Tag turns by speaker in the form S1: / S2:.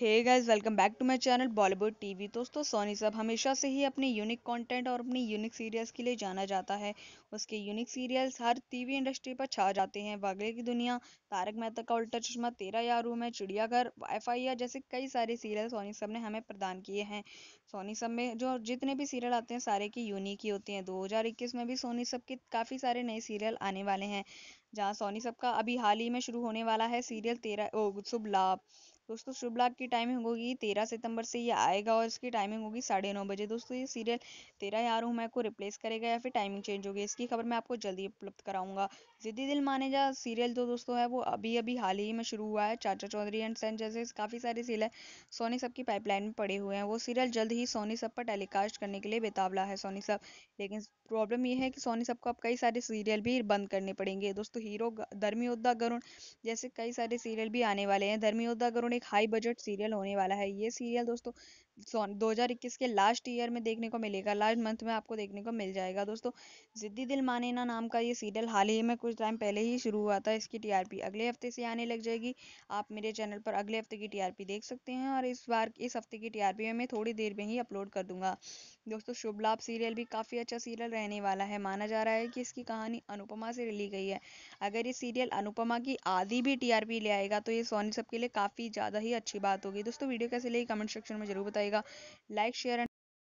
S1: hey guys welcome back to my channel Bollywood TV दोस्तों Sony सब हमेशा से ही अपने यूनिक कंटेंट और अपनी यूनिक सीरियल्स के लिए जाना जाता है उसके यूनिक सीरियल्स हर टीवी इंडस्ट्री पर छा जाते हैं वागले की दुनिया तारक मेहता का उल्टा चश्मा तेरा या रूम है चिड़ियाघर वाईफाई या जैसे कई सारे सीरियल सोनी सब ने हमें प्रदान किए हैं सोनी सब में जो जितने भी सीरियल आते हैं सारे की यूनिक ही होते हैं दो में भी सोनी सब के काफ़ी सारे नए सीरियल आने वाले हैं जहाँ सोनी सब का अभी हाल ही में शुरू होने वाला है सीरियल तेरा ओ शुभ लाभ दोस्तों शुभ लाभ की टाइमिंग होगी तेरह सितंबर से ये आएगा और इसकी टाइमिंग होगी साढ़े नौ बजे दोस्तों ये सीरियल तेरह यार हूँ मैं को रिप्लेस करेगा या फिर टाइमिंग चेंज होगी इसकी खबर मैं आपको जल्दी उपलब्ध कराऊंगा जिद्दी दिल माने जा सीरियल जो तो दोस्तों है वो अभी अभी हाल ही में शुरू हुआ है चाचा चौधरी एंड सन जैसे काफ़ी सारे सीरियल सोनी सब की पाइपलाइन में पड़े हुए हैं वो सीरियल जल्द ही सोनी सब पर टेलीकास्ट करने के लिए बेतावला है सोनी सब लेकिन प्रॉब्लम ये है कि सोनी सब को अब कई सारे सीरियल भी बंद करने पड़ेंगे दोस्तों हीरो धर्मयोद्धा गरुण जैसे कई सारे सीरियल भी आने वाले हैं धर्मयोद्धा गरुण एक हाई बजट सीरियल होने वाला है ये सीरियल दोस्तों दो हज़ार इक्कीस के लास्ट ईयर में देखने को मिलेगा लास्ट मंथ में आपको देखने को मिल जाएगा दोस्तों ज़िद्दी दिल माने ना नाम का ये सीरियल हाल ही में कुछ टाइम पहले ही शुरू हुआ था इसकी टीआरपी अगले हफ्ते से आने लग जाएगी आप मेरे चैनल पर अगले हफ्ते की टीआरपी देख सकते हैं और इस बार इस हफ्ते की टीआरपी में मैं थोड़ी देर में ही अपलोड कर दूंगा दोस्तों शुभ लाभ सीरियल भी काफ़ी अच्छा सीरियल रहने वाला है माना जा रहा है कि इसकी कहानी अनुपमा से ली गई है अगर ये सीरियल अनुपमा की आधी भी टीआरपी ले आएगा तो ये सोनी सबके लिए काफ़ी ज़्यादा ज़्यादा ही अच्छी बात होगी दोस्तों वीडियो कैसे लगी कमेंट सेक्शन में जरूर बताइएगा लाइक शेयर